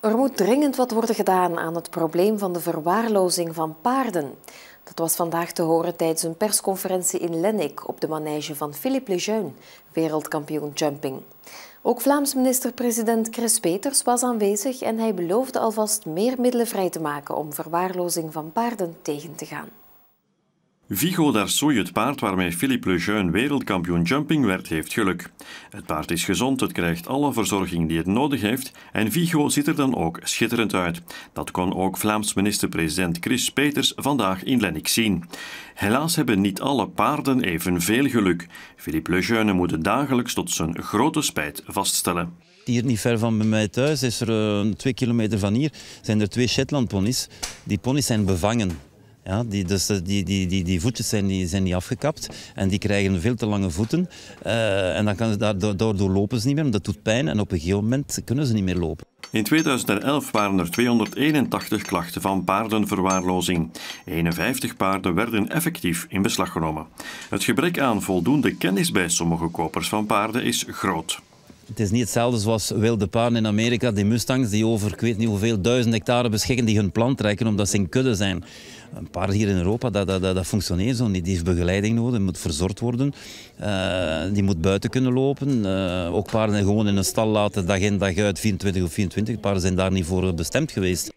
Er moet dringend wat worden gedaan aan het probleem van de verwaarlozing van paarden. Dat was vandaag te horen tijdens een persconferentie in Lennik op de manege van Philippe Lejeune, wereldkampioen jumping. Ook Vlaams minister-president Chris Peters was aanwezig en hij beloofde alvast meer middelen vrij te maken om verwaarlozing van paarden tegen te gaan. Vigo Darsouille, het paard waarmee Philippe Lejeune wereldkampioen jumping werd, heeft geluk. Het paard is gezond, het krijgt alle verzorging die het nodig heeft en Vigo ziet er dan ook schitterend uit. Dat kon ook Vlaams minister-president Chris Peters vandaag in Lennik zien. Helaas hebben niet alle paarden evenveel geluk. Philippe Lejeune moet het dagelijks tot zijn grote spijt vaststellen. Hier niet ver van bij mij thuis, is er uh, twee kilometer van hier, zijn er twee Shetland Die ponies zijn bevangen. Ja, die, dus eh, die, die, die, die voetjes zijn, zijn niet afgekapt en die krijgen veel te lange voeten. Eh, en dan kan ze daardoor, lopen ze niet meer, dat doet pijn en op een gegeven moment kunnen ze niet meer lopen. In 2011 waren er 281 klachten van paardenverwaarlozing. 51 paarden werden effectief in beslag genomen. Het gebrek aan voldoende kennis bij sommige kopers van paarden is groot. Het is niet hetzelfde zoals wilde paarden in Amerika, die mustangs die over ik weet niet hoeveel duizend hectare beschikken, die hun plan trekken omdat ze in kudde zijn. Een paard hier in Europa, dat, dat, dat, dat functioneert zo niet. Die heeft begeleiding nodig, moet verzorgd worden. Eh, die moet buiten kunnen lopen. Uh, ook paarden gewoon in een stal laten, dag in dag uit, 24 of 24. Paarden zijn daar niet voor bestemd geweest.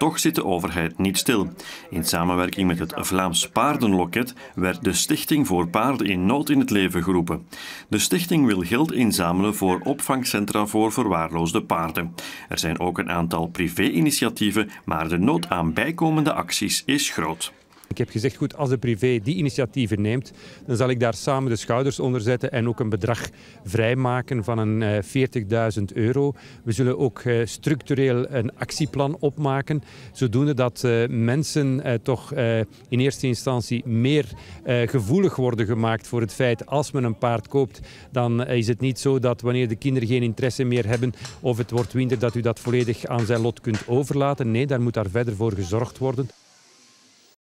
Toch zit de overheid niet stil. In samenwerking met het Vlaams Paardenloket werd de Stichting voor Paarden in Nood in het leven geroepen. De stichting wil geld inzamelen voor opvangcentra voor verwaarloosde paarden. Er zijn ook een aantal privé-initiatieven, maar de nood aan bijkomende acties is groot. Ik heb gezegd, goed, als de privé die initiatieven neemt, dan zal ik daar samen de schouders onder zetten en ook een bedrag vrijmaken van een 40.000 eh, euro. We zullen ook eh, structureel een actieplan opmaken, zodoende dat eh, mensen toch in eerste instantie meer gevoelig worden gemaakt voor het feit als men een paard koopt, dan is het niet zo dat wanneer de kinderen geen interesse meer hebben of het wordt winter, dat u dat volledig aan zijn lot kunt overlaten. Nee, daar moet daar verder voor gezorgd worden.